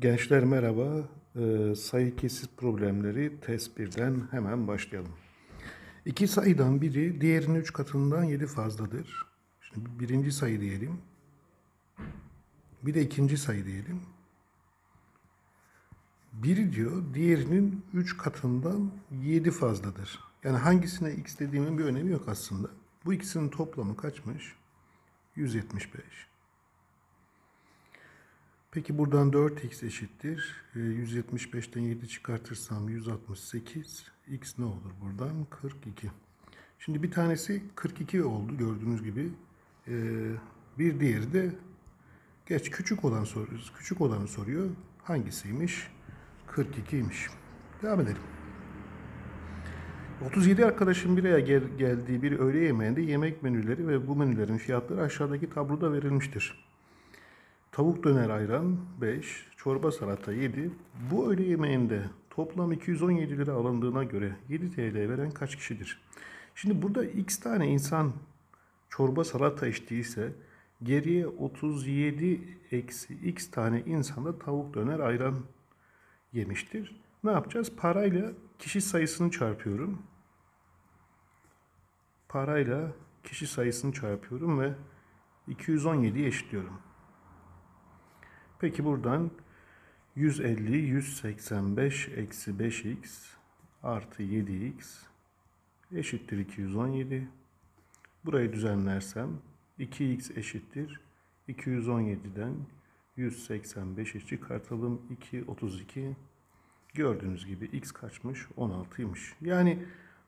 Gençler merhaba. E, sayı kesir problemleri test birden hemen başlayalım. İki sayıdan biri diğerinin üç katından yedi fazladır. Şimdi birinci sayı diyelim. Bir de ikinci sayı diyelim. Biri diyor diğerinin üç katından yedi fazladır. Yani hangisine x dediğimin bir önemi yok aslında. Bu ikisinin toplamı kaçmış? 175. Peki buradan 4x eşittir. 175'ten ee, 7 çıkartırsam 168. x ne olur buradan? 42. Şimdi bir tanesi 42 oldu gördüğünüz gibi. Ee, bir diğeri de geç küçük olan soruyoruz. Küçük olanı soruyor. Hangisiymiş? 42'ymiş. Devam edelim. 37 arkadaşın bir araya gel geldiği bir öğle yemeğinde yemek menüleri ve bu menülerin fiyatları aşağıdaki tabloda verilmiştir. Tavuk döner ayran 5, çorba salata 7. Bu öğle yemeğinde toplam 217 lira alındığına göre 7 TL veren kaç kişidir? Şimdi burada x tane insan çorba salata içtiyse geriye 37 eksi x tane insan da tavuk döner ayran yemiştir. Ne yapacağız? Parayla kişi sayısını çarpıyorum. Parayla kişi sayısını çarpıyorum ve 217'yi eşitliyorum. Peki buradan 150, 185 eksi 5x artı 7x eşittir 217. Burayı düzenlersem 2x eşittir 217'den 185'i çıkartalım 2 32. Gördüğünüz gibi x kaçmış? 16'ymış. Yani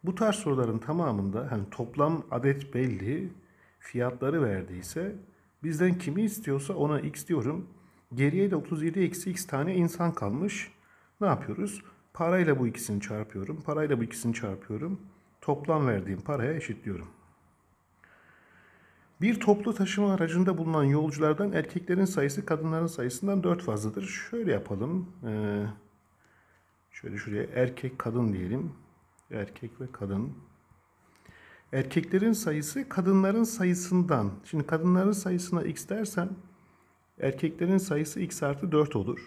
bu tarz soruların tamamında hani toplam adet belli, fiyatları verdiyse bizden kimi istiyorsa ona x diyorum. Geriye de 37 eksi x tane insan kalmış. Ne yapıyoruz? Parayla bu ikisini çarpıyorum. Parayla bu ikisini çarpıyorum. Toplam verdiğim paraya eşitliyorum. Bir toplu taşıma aracında bulunan yolculardan erkeklerin sayısı kadınların sayısından 4 fazladır. Şöyle yapalım. Ee, şöyle şuraya erkek kadın diyelim. Erkek ve kadın. Erkeklerin sayısı kadınların sayısından. Şimdi kadınların sayısına x dersen erkeklerin sayısı x artı 4 olur.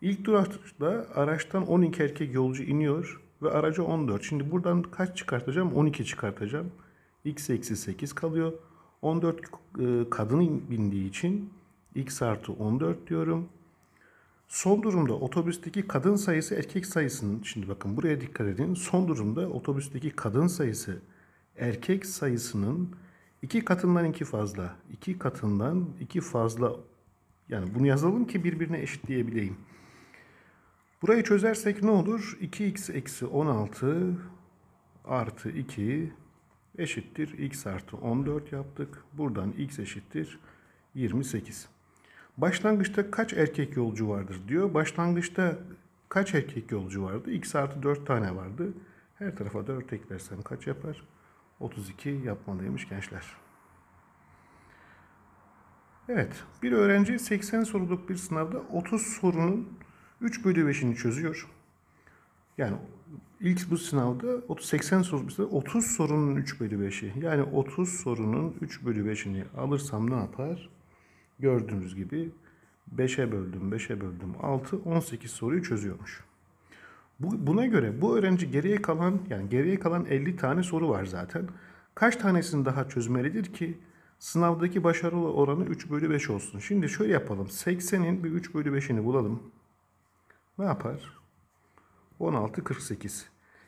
İlk durakta araçtan 12 erkek yolcu iniyor ve araca 14. Şimdi buradan kaç çıkartacağım? 12 çıkartacağım. x eksi 8 kalıyor. 14 e, kadın bindiği için x artı 14 diyorum. Son durumda otobüsteki kadın sayısı erkek sayısının, şimdi bakın buraya dikkat edin. Son durumda otobüsteki kadın sayısı erkek sayısının iki katından iki fazla, iki katından iki fazla yani bunu yazalım ki birbirine eşitleyebileyim. Burayı çözersek ne olur? 2x eksi 16 artı 2 eşittir x artı 14 yaptık. Buradan x eşittir 28. Başlangıçta kaç erkek yolcu vardır diyor. Başlangıçta kaç erkek yolcu vardı? x artı 4 tane vardı. Her tarafa 4 eklersen kaç yapar? 32 yapmalıymış gençler. Evet, bir öğrenci 80 soruluk bir sınavda 30 sorunun 3 bölü 5'ini çözüyor. Yani ilk bu sınavda 80 soruluk bir sınavda 30 sorunun 3 bölü 5'i. Yani 30 sorunun 3 bölü 5'ini alırsam ne yapar? Gördüğünüz gibi 5'e böldüm, 5'e böldüm 6, 18 soruyu çözüyormuş. Bu, buna göre bu öğrenci geriye kalan yani geriye kalan 50 tane soru var zaten. Kaç tanesini daha çözmelidir ki Sınavdaki başarılı oranı 3 bölü 5 olsun. Şimdi şöyle yapalım. 80'in bir 3 bölü 5'ini bulalım. Ne yapar? 16, 48.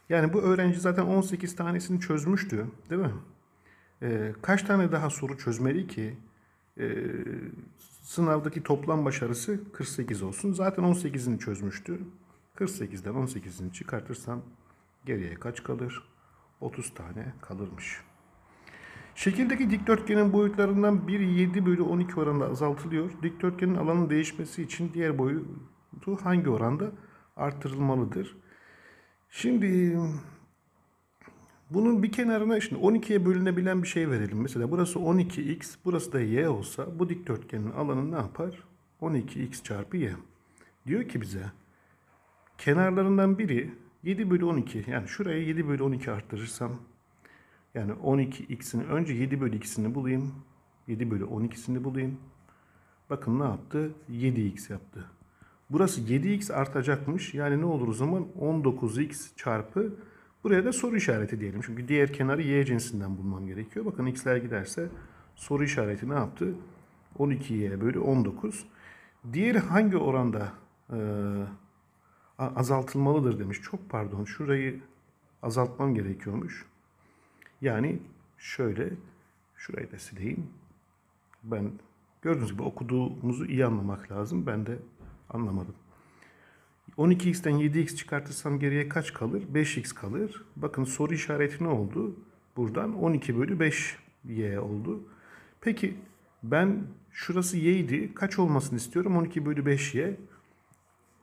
Yani bu öğrenci zaten 18 tanesini çözmüştü. Değil mi? Ee, kaç tane daha soru çözmeli ki? Ee, sınavdaki toplam başarısı 48 olsun. Zaten 18'ini çözmüştü. 48'den 18'ini çıkartırsam geriye kaç kalır? 30 tane kalırmış. Şekildeki dikdörtgenin boyutlarından 1,7 bölü 12 oranında azaltılıyor. Dikdörtgenin alanın değişmesi için diğer boyutu hangi oranda artırılmalıdır? Şimdi bunun bir kenarına şimdi 12'ye bölünebilen bir şey verelim. Mesela burası 12x, burası da y olsa bu dikdörtgenin alanı ne yapar? 12x çarpı y. Diyor ki bize kenarlarından biri 7 bölü 12 yani şuraya 7 bölü 12 arttırırsam yani 12x'ini önce 7 bölü 2'sini bulayım. 7 bölü 12'sini bulayım. Bakın ne yaptı? 7x yaptı. Burası 7x artacakmış. Yani ne olur o zaman 19x çarpı buraya da soru işareti diyelim. Çünkü diğer kenarı y cinsinden bulmam gerekiyor. Bakın x'ler giderse soru işareti ne yaptı? 12y bölü 19. Diğeri hangi oranda e, azaltılmalıdır demiş. Çok pardon şurayı azaltmam gerekiyormuş. Yani şöyle şurayı da sileyim. Ben gördüğünüz gibi okuduğumuzu iyi anlamak lazım. Ben de anlamadım. 12x'ten 7x çıkartırsam geriye kaç kalır? 5x kalır. Bakın soru işareti ne oldu? Buradan 12 bölü 5y oldu. Peki ben şurası y idi. Kaç olmasını istiyorum? 12 bölü 5y.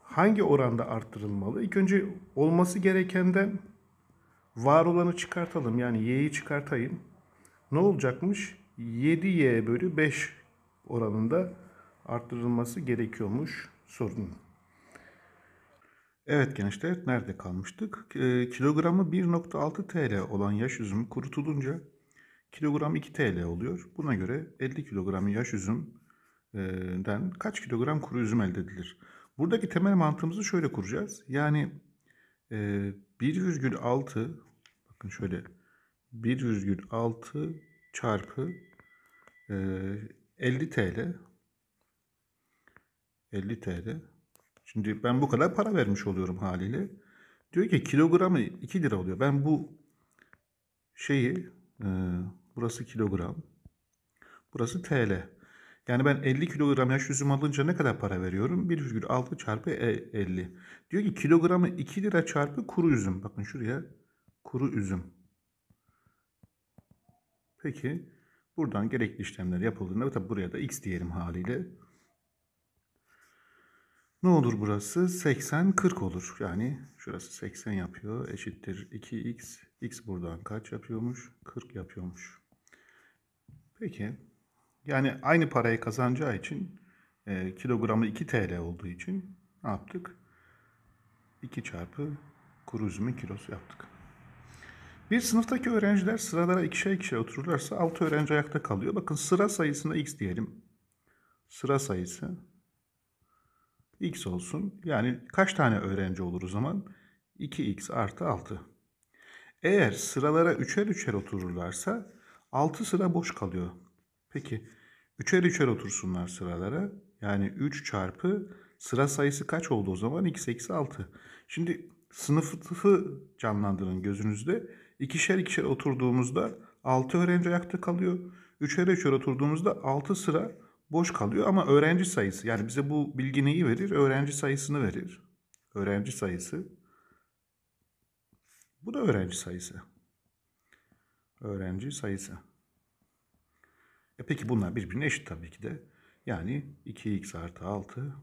Hangi oranda arttırılmalı? İlk önce olması gerekenden var olanı çıkartalım. Yani y'yi çıkartayım. Ne olacakmış? 7y bölü 5 oranında arttırılması gerekiyormuş sorun. Evet gençler nerede kalmıştık? E, kilogramı 1.6 TL olan yaş üzüm kurutulunca kilogram 2 TL oluyor. Buna göre 50 kilogram yaş üzümden e, kaç kilogram kuru üzüm elde edilir? Buradaki temel mantığımızı şöyle kuracağız. Yani 1,6 e, Bakın şöyle 1,6 çarpı 50 TL 50 TL Şimdi ben bu kadar para vermiş oluyorum haliyle. Diyor ki kilogramı 2 lira oluyor. Ben bu şeyi e, burası kilogram burası TL. Yani ben 50 kilogram yaş üzüm alınca ne kadar para veriyorum? 1,6 çarpı 50. E, Diyor ki kilogramı 2 lira çarpı kuru üzüm. Bakın şuraya kuru üzüm. Peki buradan gerekli işlemler yapıldığında tabi buraya da x diyelim haliyle. Ne olur burası? 80 40 olur. Yani şurası 80 yapıyor. Eşittir 2x. x buradan kaç yapıyormuş? 40 yapıyormuş. Peki. Yani aynı parayı kazanacağı için e, kilogramı 2 TL olduğu için ne yaptık? 2 çarpı kuru üzümün kilosu yaptık. Bir sınıftaki öğrenciler sıralara ikişer ikişer otururlarsa altı öğrenci ayakta kalıyor. Bakın sıra sayısına x diyelim. Sıra sayısı x olsun. Yani kaç tane öğrenci olur o zaman? 2x artı 6. Eğer sıralara üçer üçer otururlarsa 6 sıra boş kalıyor. Peki üçer üçer otursunlar sıralara. Yani 3 çarpı sıra sayısı kaç oldu o zaman? x eksi 6. Şimdi sınıfı canlandırın gözünüzde ikişer ikişer oturduğumuzda 6 öğrenci ayakta kalıyor. Üçer üçer oturduğumuzda 6 sıra boş kalıyor ama öğrenci sayısı yani bize bu bilgi neyi verir? Öğrenci sayısını verir. Öğrenci sayısı. Bu da öğrenci sayısı. Öğrenci sayısı. E peki bunlar birbirine eşit tabii ki de. Yani 2x artı 6,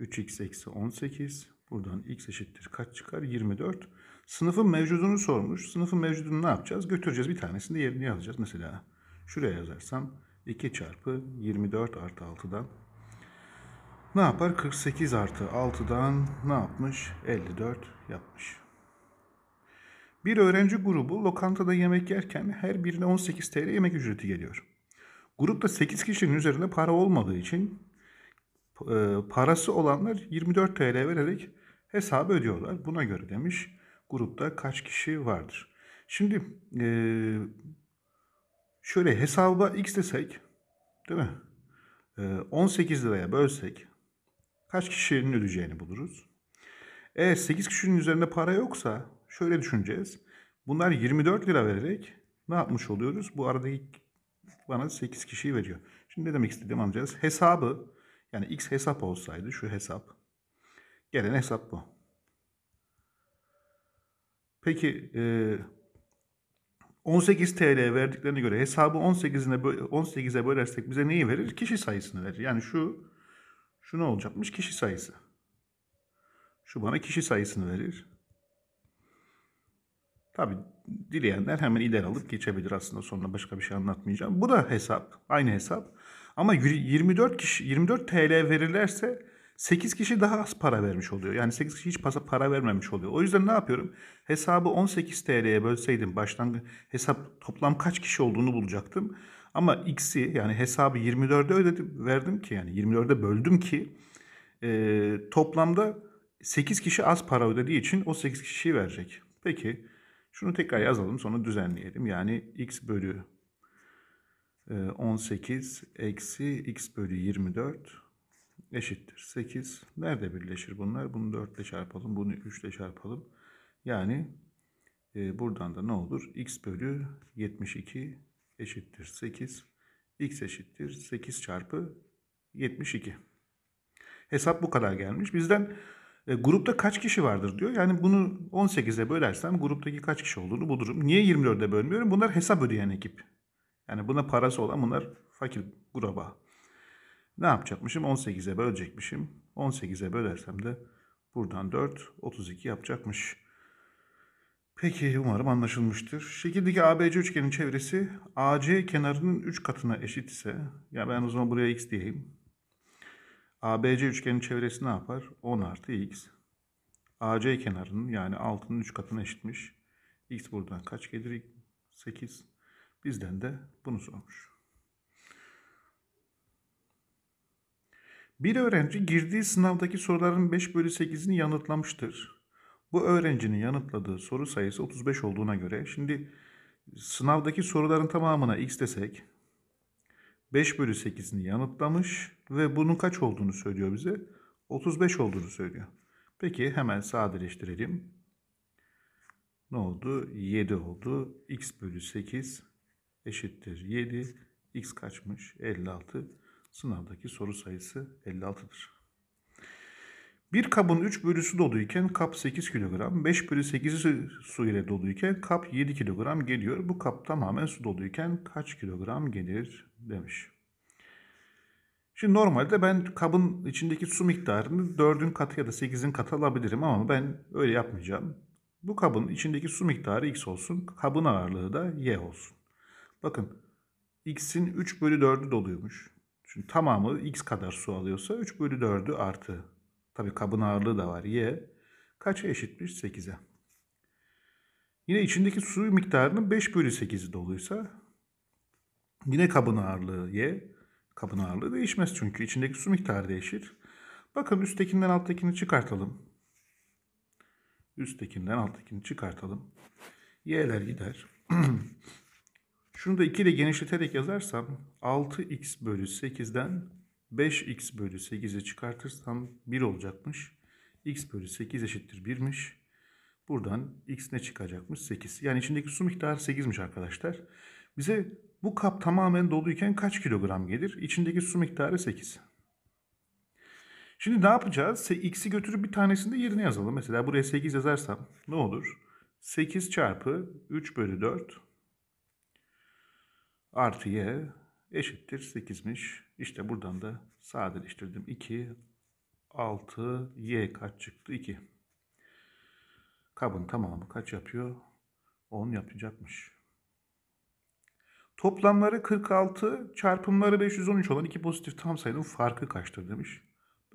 3x eksi 18. Buradan x eşittir kaç çıkar? 24. Sınıfın mevcudunu sormuş. Sınıfın mevcudunu ne yapacağız? Götüreceğiz bir tanesini de yerine yazacağız. Mesela şuraya yazarsam 2 çarpı 24 artı 6'dan ne yapar? 48 artı 6'dan ne yapmış? 54 yapmış. Bir öğrenci grubu lokantada yemek yerken her birine 18 TL yemek ücreti geliyor. Grupta 8 kişinin üzerinde para olmadığı için e, parası olanlar 24 TL vererek hesabı ödüyorlar. Buna göre demiş grupta kaç kişi vardır. Şimdi e, şöyle hesaba x desek değil mi? E, 18 liraya bölsek kaç kişinin ödeyeceğini buluruz. Eğer 8 kişinin üzerinde para yoksa şöyle düşüneceğiz. Bunlar 24 lira vererek ne yapmış oluyoruz? Bu aradaki bana 8 kişiyi veriyor. Şimdi ne demek istediğimi anlayacağız. Hesabı yani x hesap olsaydı şu hesap gelen hesap bu. Peki e, 18 TL verdiklerine göre hesabı 18'ine 18'e bölersek bize neyi verir? Kişi sayısını verir. Yani şu şu ne olacakmış? Kişi sayısı. Şu bana kişi sayısını verir. Tabi dileyenler hemen ileri alıp geçebilir aslında sonra başka bir şey anlatmayacağım. Bu da hesap, aynı hesap. Ama 24 kişi 24 TL verirlerse 8 kişi daha az para vermiş oluyor. Yani 8 kişi hiç para vermemiş oluyor. O yüzden ne yapıyorum? Hesabı 18 TL'ye bölseydim baştan hesap toplam kaç kişi olduğunu bulacaktım. Ama x'i yani hesabı 24'e ödedim verdim ki yani 24'e böldüm ki e, toplamda 8 kişi az para ödediği için o 8 kişiyi verecek. Peki şunu tekrar yazalım sonra düzenleyelim. Yani x bölü 18 eksi x bölü 24 eşittir. 8 nerede birleşir bunlar? Bunu 4 ile çarpalım, bunu 3 ile çarpalım. Yani e, buradan da ne olur? x bölü 72 eşittir 8. x eşittir 8 çarpı 72. Hesap bu kadar gelmiş. Bizden e, grupta kaç kişi vardır diyor. Yani bunu 18'e bölersem gruptaki kaç kişi olduğunu bulurum. Niye 24'e bölmüyorum? Bunlar hesap ödeyen ekip. Yani buna parası olan bunlar fakir gruba. Ne yapacakmışım? 18'e bölecekmişim. 18'e bölersem de buradan 4, 32 yapacakmış. Peki umarım anlaşılmıştır. Şekildeki ABC üçgenin çevresi AC kenarının 3 katına eşit ise ya ben o zaman buraya x diyeyim. ABC üçgenin çevresi ne yapar? 10 artı x. AC kenarının yani 6'nın 3 katına eşitmiş. X buradan kaç gelir? 8. Bizden de bunu sormuş. Bir öğrenci girdiği sınavdaki soruların 5 bölü 8'ini yanıtlamıştır. Bu öğrencinin yanıtladığı soru sayısı 35 olduğuna göre şimdi sınavdaki soruların tamamına x desek 5 bölü 8'ini yanıtlamış ve bunun kaç olduğunu söylüyor bize? 35 olduğunu söylüyor. Peki hemen sadeleştirelim. Ne oldu? 7 oldu. x bölü 8 eşittir 7. x kaçmış? 56. Sınavdaki soru sayısı 56'dır. Bir kabın 3 bölü su doluyken kap 8 kilogram, 5 bölü 8'i su ile doluyken kap 7 kilogram geliyor. Bu kap tamamen su doluyken kaç kilogram gelir demiş. Şimdi normalde ben kabın içindeki su miktarını 4'ün katı ya da 8'in katı alabilirim ama ben öyle yapmayacağım. Bu kabın içindeki su miktarı x olsun, kabın ağırlığı da y olsun. Bakın x'in 3 bölü 4'ü doluymuş. Çünkü tamamı x kadar su alıyorsa 3 bölü 4'ü artı. tabii kabın ağırlığı da var. Y kaça eşitmiş? 8'e. Yine içindeki su miktarının 5 bölü 8'i doluysa yine kabın ağırlığı Y. Kabın ağırlığı değişmez çünkü içindeki su miktarı değişir. Bakın üsttekinden alttakini çıkartalım. Üsttekinden alttakini çıkartalım. Y'ler gider. Şunu da 2 ile genişleterek yazarsam 6x bölü 8'den 5x bölü 8'i çıkartırsam 1 olacakmış. x bölü 8 eşittir 1'miş. Buradan x ne çıkacakmış? 8. Yani içindeki su miktarı 8'miş arkadaşlar. Bize bu kap tamamen doluyken kaç kilogram gelir? İçindeki su miktarı 8. Şimdi ne yapacağız? X'i götürüp bir tanesini de yerine yazalım. Mesela buraya 8 yazarsam ne olur? 8 çarpı 3 bölü 4 artı y eşittir 8'miş. İşte buradan da sadeleştirdim. 2, 6, y kaç çıktı? 2. Kabın tamamı kaç yapıyor? 10 yapacakmış. Toplamları 46, çarpımları 513 olan iki pozitif tam sayının farkı kaçtır demiş.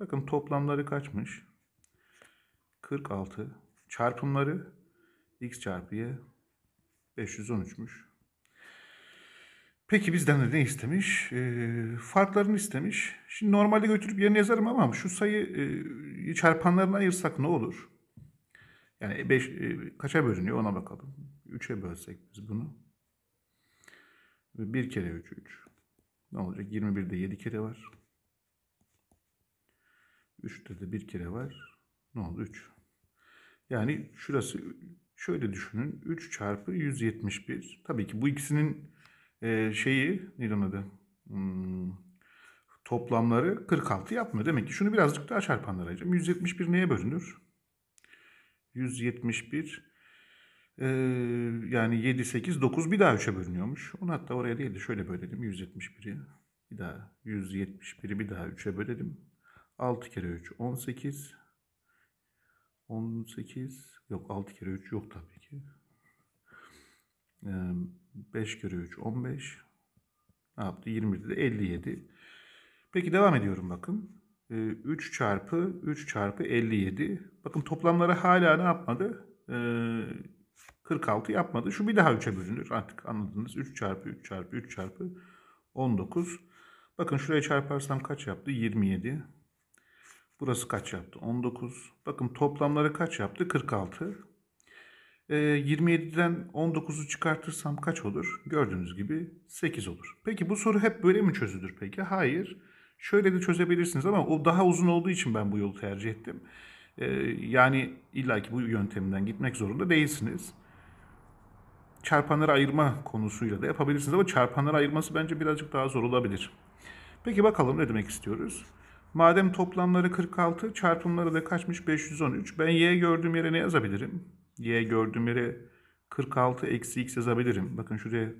Bakın toplamları kaçmış? 46. Çarpımları x çarpı y 513'müş. Peki bizden de ne istemiş? E, farklarını istemiş. Şimdi normalde götürüp yerine yazarım ama şu sayı e, çarpanlarına ayırsak ne olur? Yani e, beş, e, kaça bölünüyor ona bakalım. 3'e bölsek biz bunu. 1 kere 3, 3. Ne olacak? 21'de 7 kere var. 3'te de 1 kere var. Ne oldu? 3. Yani şurası şöyle düşünün. 3 çarpı 171. Tabii ki bu ikisinin e, şeyi neydi onun adı? Hmm, toplamları 46 yapmıyor. Demek ki şunu birazcık daha çarpanlara ayıracağım. 171 neye bölünür? 171 e, yani 7, 8, 9 bir daha 3'e bölünüyormuş. Onu hatta oraya değil de şöyle bölelim. 171'i bir daha 171'i bir daha 3'e bölelim. 6 kere 3 18 18 yok 6 kere 3 yok tabii ki. Ee, 5 kere 3 15. Ne yaptı? 20'de de 57. Peki devam ediyorum bakın. 3 ee, çarpı 3 çarpı 57. Bakın toplamları hala ne yapmadı? 46 ee, yapmadı. Şu bir daha 3'e bölünür. Artık anladınız. 3 çarpı 3 çarpı 3 çarpı 19. Bakın şuraya çarparsam kaç yaptı? 27. Burası kaç yaptı? 19. Bakın toplamları kaç yaptı? 46. 27'den ee, 19'u çıkartırsam kaç olur? Gördüğünüz gibi 8 olur. Peki bu soru hep böyle mi çözülür peki? Hayır. Şöyle de çözebilirsiniz ama o daha uzun olduğu için ben bu yolu tercih ettim. E, yani illaki bu yönteminden gitmek zorunda değilsiniz çarpanları ayırma konusuyla da yapabilirsiniz ama çarpanları ayırması bence birazcık daha zor olabilir. Peki bakalım ne demek istiyoruz? Madem toplamları 46, çarpımları da kaçmış 513. Ben y gördüğüm yere ne yazabilirim? y gördüğüm yere 46 eksi x yazabilirim. Bakın şuraya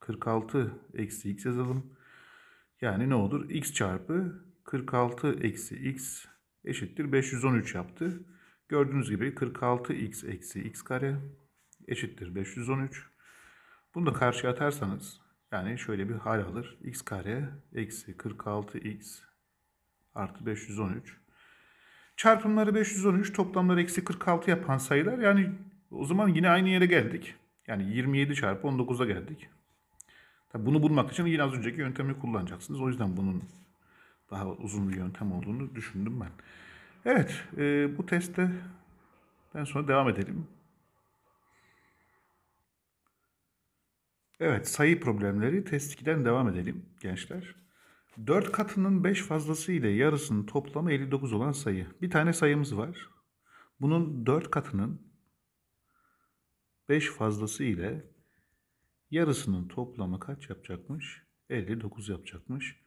46 eksi x yazalım. Yani ne olur? x çarpı 46 eksi x eşittir 513 yaptı. Gördüğünüz gibi 46x eksi x kare eşittir 513. Bunu da karşıya atarsanız yani şöyle bir hal alır. x kare eksi 46x artı 513 Çarpımları 513 toplamları eksi 46 yapan sayılar yani o zaman yine aynı yere geldik. Yani 27 çarpı 19'a geldik. Tabii bunu bulmak için yine az önceki yöntemi kullanacaksınız. O yüzden bunun daha uzun bir yöntem olduğunu düşündüm ben. Evet e, bu testte ben sonra devam edelim. Evet sayı problemleri test 2'den devam edelim gençler. 4 katının 5 fazlası ile yarısının toplamı 59 olan sayı. Bir tane sayımız var. Bunun 4 katının 5 fazlası ile yarısının toplamı kaç yapacakmış? 59 yapacakmış.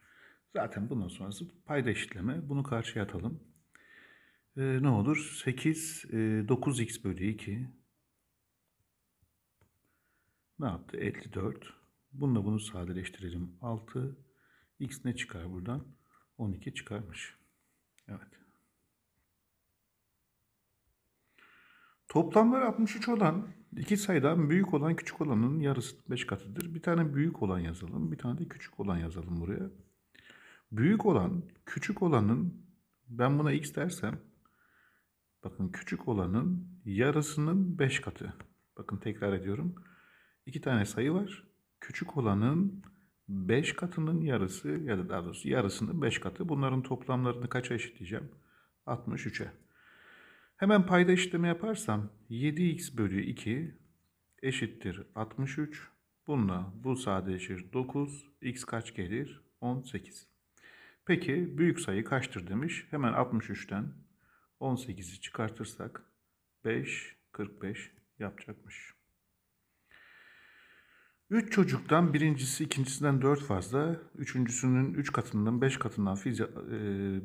Zaten bundan sonrası payda eşitleme. Bunu karşıya atalım. Ee, ne olur? 8, e, 9x bölü 2. Ne yaptı? 54. Bununla bunu sadeleştirelim. 6 X ne çıkar buradan? 12 çıkarmış. Evet. Toplamlar 63 olan iki sayıdan büyük olan küçük olanın yarısı 5 katıdır. Bir tane büyük olan yazalım. Bir tane de küçük olan yazalım buraya. Büyük olan küçük olanın ben buna x dersem bakın küçük olanın yarısının 5 katı. Bakın tekrar ediyorum. İki tane sayı var. Küçük olanın 5 katının yarısı ya da daha doğrusu yarısını 5 katı. Bunların toplamlarını kaça eşitleyeceğim? 63'e. Hemen payda işlemi yaparsam 7x bölü 2 eşittir 63. Bununla bu sadeleşir 9. x kaç gelir? 18. Peki büyük sayı kaçtır demiş. Hemen 63'ten 18'i çıkartırsak 5, 45 yapacakmış. Üç çocuktan birincisi ikincisinden dört fazla, üçüncüsünün üç katından beş katından fizya, e,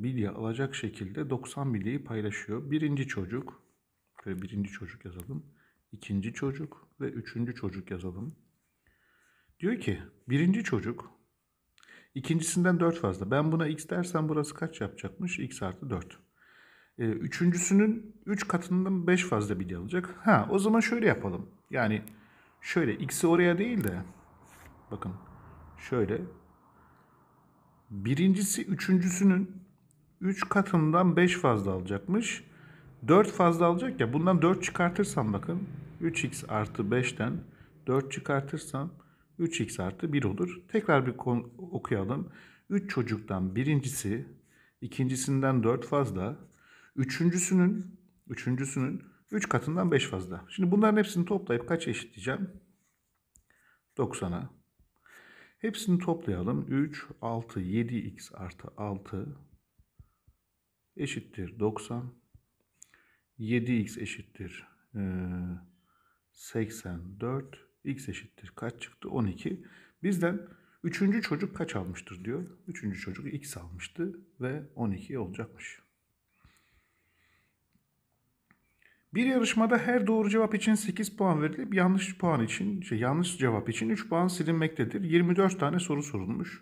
bilya alacak şekilde 90 bilyayı paylaşıyor. Birinci çocuk, ve birinci çocuk yazalım, ikinci çocuk ve üçüncü çocuk yazalım. Diyor ki birinci çocuk ikincisinden dört fazla. Ben buna x dersen burası kaç yapacakmış? x artı dört. E, üçüncüsünün üç katından beş fazla bilya alacak. Ha o zaman şöyle yapalım. Yani Şöyle x'i oraya değil de bakın şöyle birincisi üçüncüsünün 3 katından 5 fazla alacakmış. 4 fazla alacak ya bundan 4 çıkartırsam bakın 3x artı 5'ten 4 çıkartırsam 3x artı 1 olur. Tekrar bir konu okuyalım. 3 çocuktan birincisi, ikincisinden 4 fazla, üçüncüsünün, üçüncüsünün 3 katından 5 fazla. Şimdi bunların hepsini toplayıp kaç eşitleyeceğim? 90'a. Hepsini toplayalım. 3, 6, 7x artı 6 eşittir 90. 7x eşittir 84. E, x eşittir kaç çıktı? 12. Bizden 3. çocuk kaç almıştır diyor. 3. çocuk x almıştı ve 12 olacakmış. Bir yarışmada her doğru cevap için 8 puan verilip yanlış puan için, şey, yanlış cevap için 3 puan silinmektedir. 24 tane soru sorulmuş.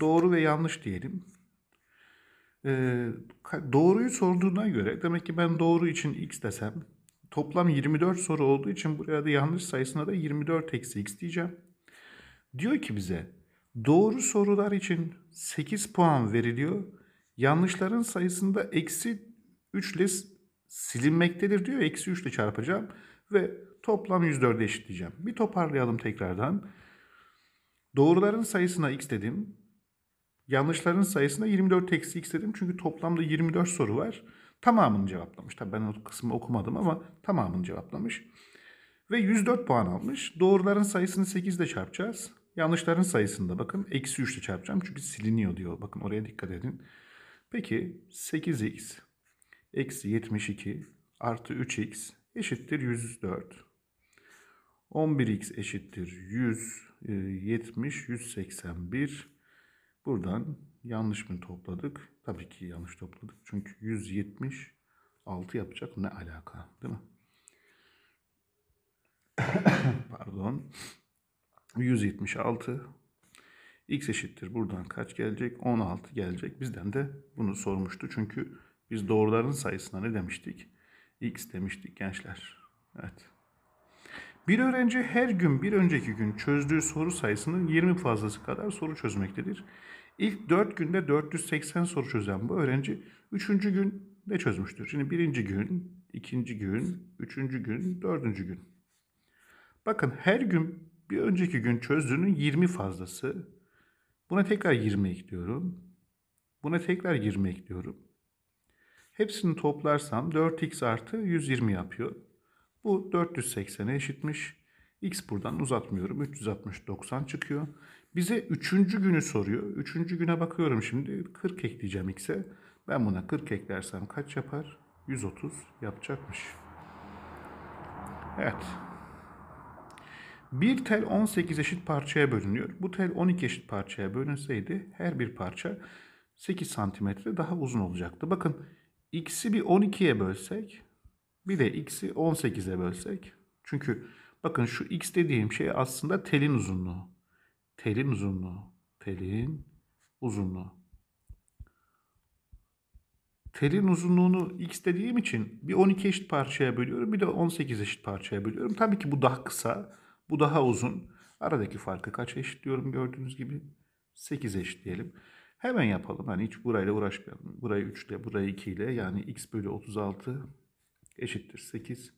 Doğru ve yanlış diyelim. Ee, doğruyu sorduğuna göre demek ki ben doğru için x desem toplam 24 soru olduğu için buraya da yanlış sayısına da 24 eksi x diyeceğim. Diyor ki bize doğru sorular için 8 puan veriliyor. Yanlışların sayısında eksi 3 ile silinmektedir diyor. Eksi 3 ile çarpacağım ve toplam 104'e eşitleyeceğim. Bir toparlayalım tekrardan. Doğruların sayısına x dedim. Yanlışların sayısına 24 eksi x dedim. Çünkü toplamda 24 soru var. Tamamını cevaplamış. Tabii ben o kısmı okumadım ama tamamını cevaplamış. Ve 104 puan almış. Doğruların sayısını 8 ile çarpacağız. Yanlışların sayısında bakın eksi 3 ile çarpacağım. Çünkü siliniyor diyor. Bakın oraya dikkat edin. Peki 8x eksi 72 artı 3x eşittir 104. 11x eşittir 100, 70, 181. Buradan yanlış mı topladık? Tabii ki yanlış topladık. Çünkü 176 yapacak ne alaka değil mi? Pardon. 176 x eşittir buradan kaç gelecek? 16 gelecek. Bizden de bunu sormuştu. Çünkü biz doğruların sayısına ne demiştik? X demiştik gençler. Evet. Bir öğrenci her gün bir önceki gün çözdüğü soru sayısının 20 fazlası kadar soru çözmektedir. İlk 4 günde 480 soru çözen bu öğrenci 3. gün de çözmüştür. Şimdi birinci gün, ikinci gün, üçüncü gün, dördüncü gün. Bakın her gün bir önceki gün çözdüğünün 20 fazlası. Buna tekrar 20 ekliyorum. Buna tekrar 20 ekliyorum. Hepsini toplarsam 4x artı 120 yapıyor. Bu 480'e eşitmiş. X buradan uzatmıyorum. 360 90 çıkıyor. Bize üçüncü günü soruyor. Üçüncü güne bakıyorum şimdi. 40 ekleyeceğim x'e. Ben buna 40 eklersem kaç yapar? 130 yapacakmış. Evet. Bir tel 18 eşit parçaya bölünüyor. Bu tel 12 eşit parçaya bölünseydi her bir parça 8 santimetre daha uzun olacaktı. Bakın x'i bir 12'ye bölsek bir de x'i 18'e bölsek. Çünkü bakın şu x dediğim şey aslında telin uzunluğu. Telin uzunluğu. Telin uzunluğu. Telin uzunluğunu x dediğim için bir 12 eşit parçaya bölüyorum bir de 18 eşit parçaya bölüyorum. Tabii ki bu daha kısa, bu daha uzun. Aradaki farkı kaç eşitliyorum gördüğünüz gibi? 8 eşitleyelim. Hemen yapalım. Hani hiç burayla uğraşmayalım. Burayı 3 ile, burayı 2 ile. Yani x bölü 36 eşittir 8.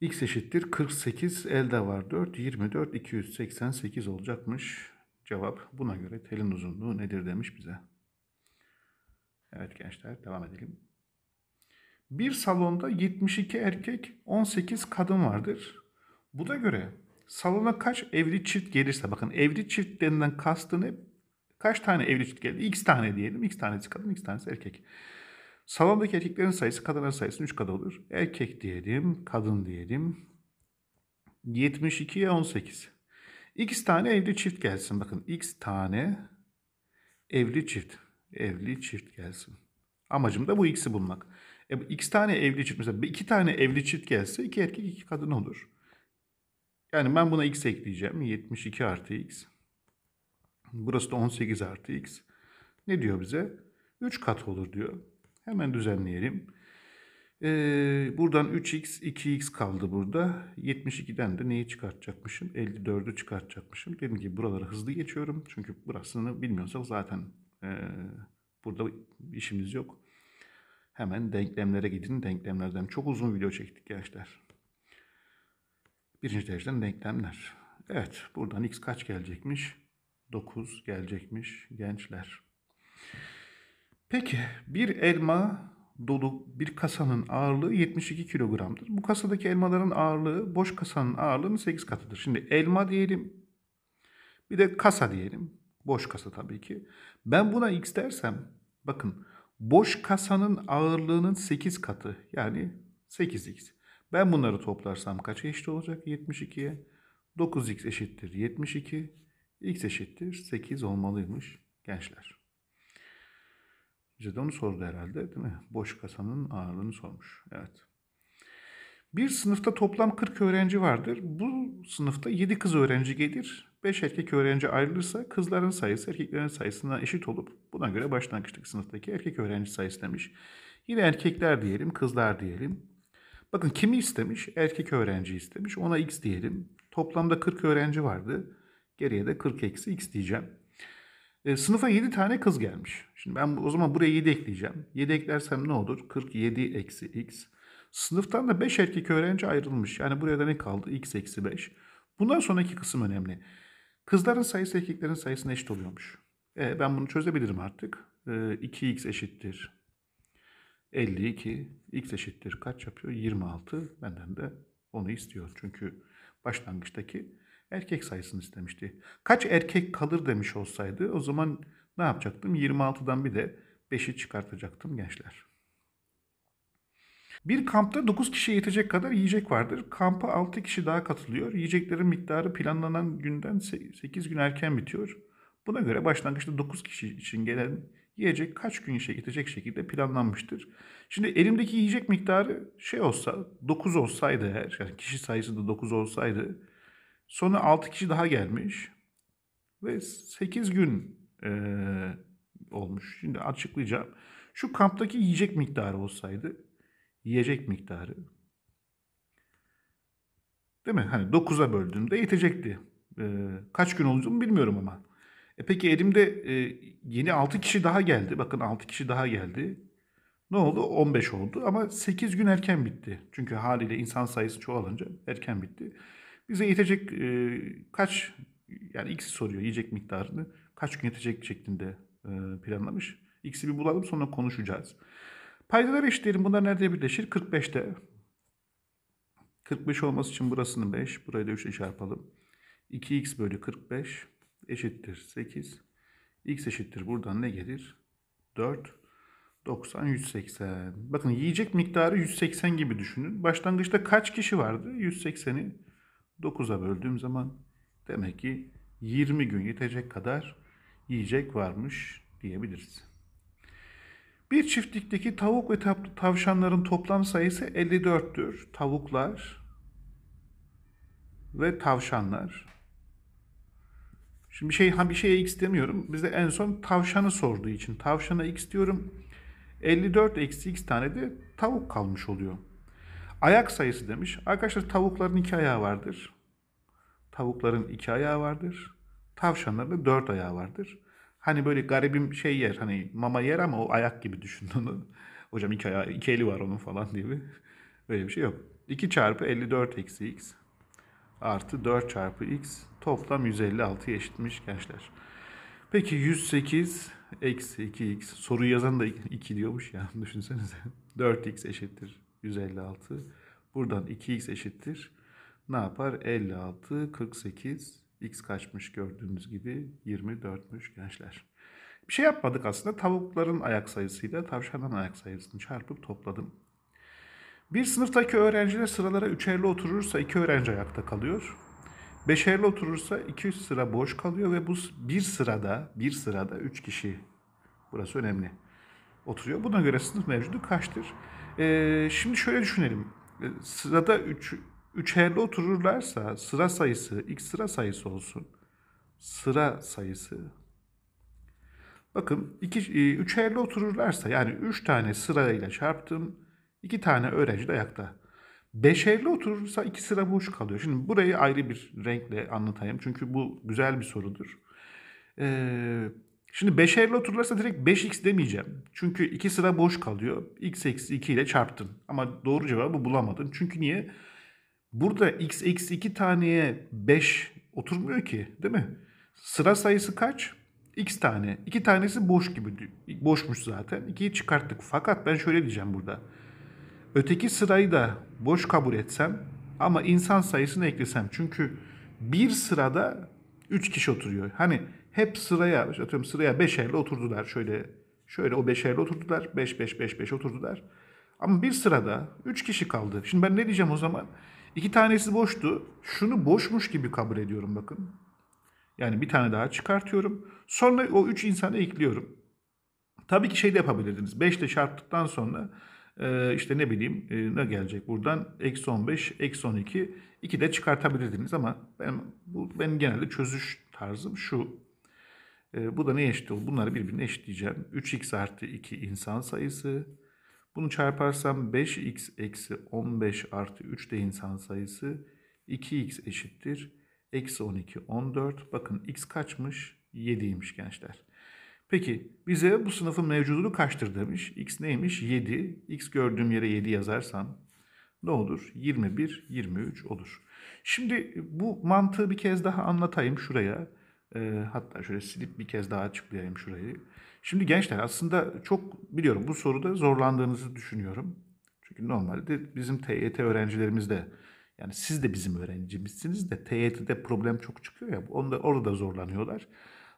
x eşittir 48 elde var 4. 24 288 olacakmış. Cevap buna göre telin uzunluğu nedir demiş bize. Evet gençler devam edelim. Bir salonda 72 erkek 18 kadın vardır. Bu da göre salona kaç evli çift gelirse bakın evli çift denilen kastı ne? Kaç tane evli çift geldi? X tane diyelim. X tanesi kadın, X tanesi erkek. Salondaki erkeklerin sayısı kadınların sayısının 3 katı olur. Erkek diyelim, kadın diye'dim. 72'ye 18. X tane evli çift gelsin. Bakın X tane evli çift. Evli çift gelsin. Amacım da bu X'i bulmak. E, X tane evli çift mesela iki tane evli çift gelse iki erkek iki kadın olur. Yani ben buna X ekleyeceğim. 72 artı X. Burası da 18 artı x. Ne diyor bize? 3 kat olur diyor. Hemen düzenleyelim. Ee, buradan 3x, 2x kaldı burada. 72'den de neyi çıkartacakmışım? 54'ü çıkartacakmışım. Dedim ki buraları hızlı geçiyorum. Çünkü burasını bilmiyorsak zaten e, burada işimiz yok. Hemen denklemlere gidin. Denklemlerden çok uzun video çektik gençler. Birinci dereceden denklemler. Evet buradan x kaç gelecekmiş? 9 gelecekmiş gençler. Peki bir elma dolu bir kasanın ağırlığı 72 kilogramdır. Bu kasadaki elmaların ağırlığı boş kasanın ağırlığının 8 katıdır. Şimdi elma diyelim bir de kasa diyelim. Boş kasa tabii ki. Ben buna x dersem bakın boş kasanın ağırlığının 8 katı yani 8x. Ben bunları toplarsam kaç eşit olacak 72'ye? 9x eşittir 72 x eşittir 8 olmalıymış gençler. Bize de onu sordu herhalde değil mi? Boş kasanın ağırlığını sormuş. Evet. Bir sınıfta toplam 40 öğrenci vardır. Bu sınıfta 7 kız öğrenci gelir. 5 erkek öğrenci ayrılırsa kızların sayısı erkeklerin sayısına eşit olup buna göre başlangıçtaki sınıftaki erkek öğrenci sayısı demiş. Yine erkekler diyelim, kızlar diyelim. Bakın kimi istemiş? Erkek öğrenci istemiş. Ona x diyelim. Toplamda 40 öğrenci vardı. Geriye de 40 eksi x diyeceğim. E, sınıfa 7 tane kız gelmiş. Şimdi ben o zaman buraya 7 ekleyeceğim. 7 eklersem ne olur? 47 eksi x. Sınıftan da 5 erkek öğrenci ayrılmış. Yani buraya da ne kaldı? x eksi 5. Bundan sonraki kısım önemli. Kızların sayısı erkeklerin sayısına eşit oluyormuş. E, ben bunu çözebilirim artık. E, 2x eşittir 52. x eşittir kaç yapıyor? 26. Benden de onu istiyor. Çünkü başlangıçtaki erkek sayısını istemişti. Kaç erkek kalır demiş olsaydı o zaman ne yapacaktım? 26'dan bir de 5'i çıkartacaktım gençler. Bir kampta 9 kişiye yetecek kadar yiyecek vardır. Kampa 6 kişi daha katılıyor. Yiyeceklerin miktarı planlanan günden 8 gün erken bitiyor. Buna göre başlangıçta 9 kişi için gelen yiyecek kaç gün işe yetecek şekilde planlanmıştır. Şimdi elimdeki yiyecek miktarı şey olsa 9 olsaydı eğer yani kişi sayısı da 9 olsaydı Sonra 6 kişi daha gelmiş ve 8 gün e, olmuş. Şimdi açıklayacağım. Şu kamptaki yiyecek miktarı olsaydı, yiyecek miktarı değil mi? Hani 9'a böldüğümde yetecekti. E, kaç gün olduğunu bilmiyorum ama. E peki elimde e, yeni 6 kişi daha geldi. Bakın 6 kişi daha geldi. Ne oldu? 15 oldu ama 8 gün erken bitti. Çünkü haliyle insan sayısı çoğalınca erken bitti. Bize yetecek e, kaç yani x soruyor yiyecek miktarını kaç gün yetecek şeklinde e, planlamış. X'i bir bulalım sonra konuşacağız. Paydalar eşitleyelim. Bunlar nerede birleşir? 45'te. 45 olması için burasını 5. Burayı da 3 çarpalım. 2x bölü 45 eşittir 8. x eşittir buradan ne gelir? 4. 90, 180. Bakın yiyecek miktarı 180 gibi düşünün. Başlangıçta kaç kişi vardı? 180'i 9'a böldüğüm zaman demek ki 20 gün yetecek kadar yiyecek varmış diyebiliriz. Bir çiftlikteki tavuk ve tavşanların toplam sayısı 54'tür. Tavuklar ve tavşanlar. Şimdi bir şey ha bir şeye x demiyorum. Bize en son tavşanı sorduğu için tavşana x diyorum. 54 eksi x tane de tavuk kalmış oluyor. Ayak sayısı demiş. Arkadaşlar tavukların iki ayağı vardır. Tavukların iki ayağı vardır. Tavşanların da dört ayağı vardır. Hani böyle garibim şey yer hani mama yer ama o ayak gibi düşün onu. Hocam iki, ayağı, iki eli var onun falan diye bir. Öyle bir şey yok. 2 çarpı 54 eksi x artı 4 çarpı x toplam 156 eşitmiş gençler. Peki 108 eksi 2x soruyu yazan da 2 diyormuş ya düşünsenize. 4x eşittir 156. Buradan 2x eşittir. Ne yapar? 56, 48. X kaçmış gördüğünüz gibi 24'müş gençler. Bir şey yapmadık aslında. Tavukların ayak sayısıyla tavşanın ayak sayısını çarpıp topladım. Bir sınıftaki öğrenciler sıralara üçerli oturursa iki öğrenci ayakta kalıyor. Beşerli oturursa 200 sıra boş kalıyor ve bu bir sırada bir sırada üç kişi burası önemli oturuyor. Buna göre sınıf mevcudu kaçtır? E, şimdi şöyle düşünelim. Ee, sırada 3 üçerli otururlarsa sıra sayısı x sıra sayısı olsun. Sıra sayısı. Bakın iki, e, üçerli otururlarsa yani 3 tane sırayla çarptım. 2 tane öğrenci de ayakta. Beşerli oturursa iki sıra boş kalıyor. Şimdi burayı ayrı bir renkle anlatayım. Çünkü bu güzel bir sorudur. Ee, Şimdi 5'erli oturursa direkt 5x demeyeceğim. Çünkü iki sıra boş kalıyor. x eksi 2 ile çarptın. Ama doğru cevabı bulamadın. Çünkü niye? Burada x eksi 2 taneye 5 oturmuyor ki değil mi? Sıra sayısı kaç? x tane. İki tanesi boş gibi. Boşmuş zaten. 2'yi çıkarttık. Fakat ben şöyle diyeceğim burada. Öteki sırayı da boş kabul etsem ama insan sayısını eklesem. Çünkü bir sırada 3 kişi oturuyor. Hani hep sıraya, atıyorum sıraya beşerle oturdular şöyle. Şöyle o beşerle oturdular. Beş, beş, beş, beş oturdular. Ama bir sırada üç kişi kaldı. Şimdi ben ne diyeceğim o zaman? İki tanesi boştu. Şunu boşmuş gibi kabul ediyorum bakın. Yani bir tane daha çıkartıyorum. Sonra o üç insanı ekliyorum. Tabii ki şey de yapabilirdiniz. Beşle çarptıktan sonra e, işte ne bileyim e, ne gelecek buradan? Eksi on beş eksi on iki 2 de çıkartabilirdiniz ama ben, bu, benim genelde çözüş tarzım şu. Ee, bu da neye eşit olur? Bunları birbirine eşitleyeceğim. 3x artı 2 insan sayısı. Bunu çarparsam 5x eksi 15 artı 3 de insan sayısı. 2x eşittir. Eksi 12, 14. Bakın x kaçmış? 7'ymiş gençler. Peki bize bu sınıfın mevcudunu kaçtır demiş. X neymiş? 7. X gördüğüm yere 7 yazarsam ne olur? 21, 23 olur. Şimdi bu mantığı bir kez daha anlatayım şuraya. Ee, hatta şöyle silip bir kez daha açıklayayım şurayı. Şimdi gençler aslında çok biliyorum bu soruda zorlandığınızı düşünüyorum. Çünkü normalde bizim TYT öğrencilerimizde yani siz de bizim öğrencimizsiniz de TYT'de problem çok çıkıyor ya. Onda, orada da zorlanıyorlar.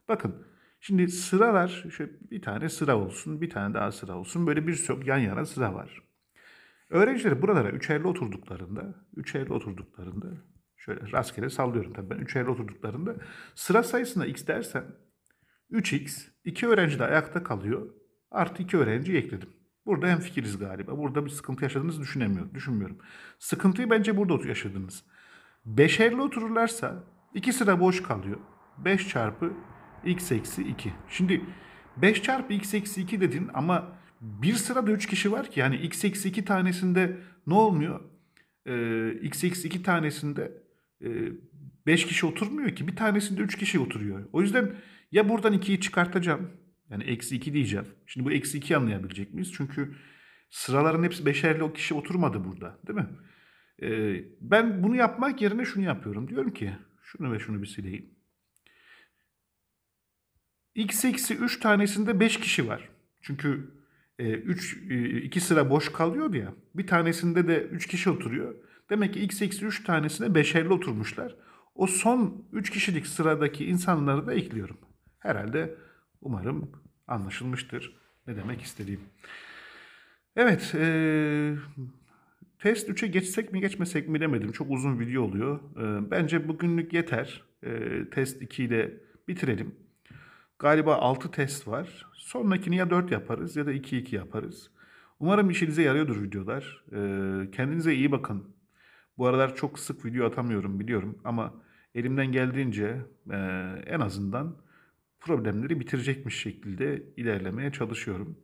Bakın şimdi sıralar şöyle bir tane sıra olsun bir tane daha sıra olsun böyle bir sürü yan yana sıra var. Öğrenciler buralara üçerli oturduklarında, üçerli oturduklarında Şöyle rastgele sallıyorum tabii ben. Üçerli oturduklarında sıra sayısına x dersen 3x, 2 öğrenci de ayakta kalıyor. Artı 2 öğrenci ekledim. Burada hem fikiriz galiba. Burada bir sıkıntı yaşadığınızı düşünemiyorum, düşünmüyorum. Sıkıntıyı bence burada yaşadınız. Beşerli otururlarsa 2 sıra boş kalıyor. 5 çarpı x eksi 2. Şimdi 5 çarpı x eksi 2 dedin ama bir sırada 3 kişi var ki yani x eksi 2 tanesinde ne olmuyor? Ee, x eksi 2 tanesinde 5 kişi oturmuyor ki. Bir tanesinde 3 kişi oturuyor. O yüzden ya buradan 2'yi çıkartacağım. Yani eksi 2 diyeceğim. Şimdi bu eksi 2 anlayabilecek miyiz? Çünkü sıraların hepsi beşerli o kişi oturmadı burada. Değil mi? Ee, ben bunu yapmak yerine şunu yapıyorum. Diyorum ki şunu ve şunu bir sileyim. X eksi 3 tanesinde 5 kişi var. Çünkü 3 e, 2 e, sıra boş kalıyor ya. Bir tanesinde de 3 kişi oturuyor. Demek ki x x 3 tanesine beşerli oturmuşlar. O son 3 kişilik sıradaki insanları da ekliyorum. Herhalde umarım anlaşılmıştır ne demek istediğim. Evet, e, test 3'e geçsek mi geçmesek mi demedim. Çok uzun video oluyor. E, bence bugünlük yeter. E, test 2 ile bitirelim. Galiba 6 test var. Sonrakini ya 4 yaparız ya da 2-2 yaparız. Umarım işinize yarıyordur videolar. E, kendinize iyi bakın. Bu aralar çok sık video atamıyorum biliyorum ama elimden geldiğince e, en azından problemleri bitirecekmiş şekilde ilerlemeye çalışıyorum.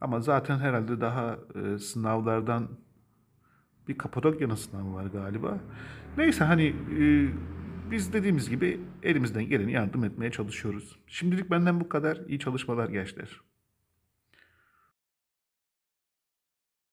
Ama zaten herhalde daha e, sınavlardan bir Kapadokya'nın sınavı var galiba. Neyse hani e, biz dediğimiz gibi elimizden geleni yardım etmeye çalışıyoruz. Şimdilik benden bu kadar. İyi çalışmalar gençler.